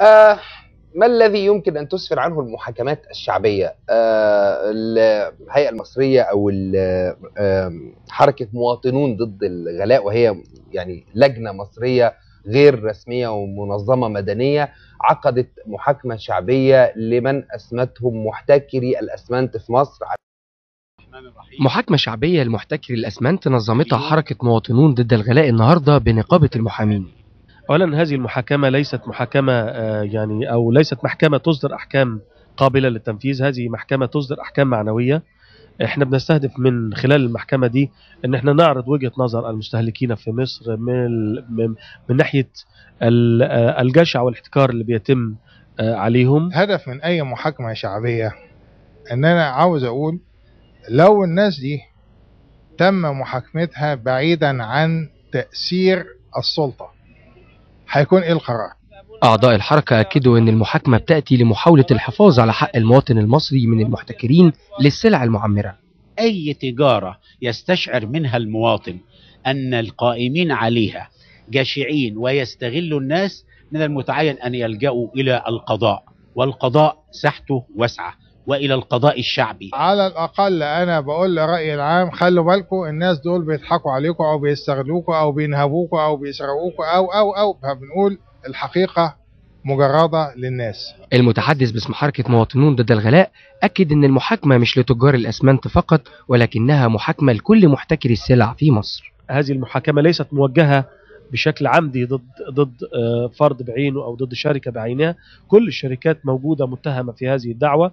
آه ما الذي يمكن ان تسفر عنه المحاكمات الشعبيه آه الهيئه المصريه او آه، حركه مواطنون ضد الغلاء وهي يعني لجنه مصريه غير رسميه ومنظمه مدنيه عقدت محاكمه شعبيه لمن اسمتهم محتكري الاسمنت في مصر محاكمة شعبية لمحتكري الأسمنت نظمتها حركة مواطنون ضد الغلاء النهاردة بنقابة المحامين أولا هذه المحاكمة ليست محاكمة آه، يعني أو ليست محكمة تصدر أحكام قابلة للتنفيذ هذه محكمة تصدر أحكام معنوية احنا بنستهدف من خلال المحكمة دي ان احنا نعرض وجهة نظر المستهلكين في مصر من, من ناحية آه، الجشع والاحتكار اللي بيتم آه، عليهم هدف من اي محاكمة شعبية ان انا عاوز اقول لو الناس دي تم محاكمتها بعيدا عن تأثير السلطة هيكون ايه القرار أعضاء الحركة أكدوا أن المحاكمة بتأتي لمحاولة الحفاظ على حق المواطن المصري من المحتكرين للسلع المعمرة أي تجارة يستشعر منها المواطن أن القائمين عليها جشعين ويستغلوا الناس من المتعين أن يلجأوا إلى القضاء والقضاء ساحته واسعة والى القضاء الشعبي على الاقل انا بقول لرأي العام خلوا بالكم الناس دول بيضحكوا عليكم او بيستغلوكوا او بينهبوكوا او بيسرقوكوا او او او فبنقول الحقيقه مجرده للناس المتحدث باسم حركه مواطنون ضد الغلاء اكد ان المحاكمه مش لتجار الاسمنت فقط ولكنها محاكمه لكل محتكر السلع في مصر هذه المحاكمه ليست موجهه بشكل عمدي ضد ضد آه، فرد بعينه او ضد شركه بعينها كل الشركات موجوده متهمه في هذه الدعوه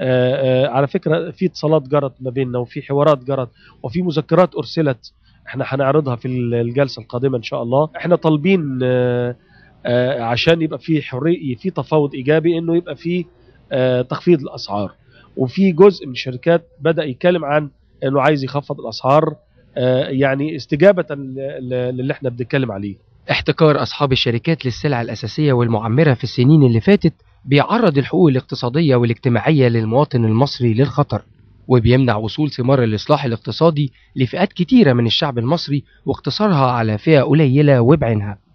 آه، آه، على فكره في اتصالات جرت ما بيننا وفي حوارات جرت وفي مذكرات ارسلت احنا هنعرضها في الجلسه القادمه ان شاء الله احنا طالبين آه، عشان يبقى في حريه في تفاوض ايجابي انه يبقى في تخفيض الاسعار وفي جزء من الشركات بدا يتكلم عن انه عايز يخفض الاسعار يعني استجابه للي احنا بنتكلم عليه احتكار اصحاب الشركات للسلع الاساسيه والمعمره في السنين اللي فاتت بيعرض الحقوق الاقتصادية والاجتماعية للمواطن المصري للخطر وبيمنع وصول ثمار الإصلاح الاقتصادي لفئات كتيرة من الشعب المصري واقتصارها على فئة قليلة وبعينها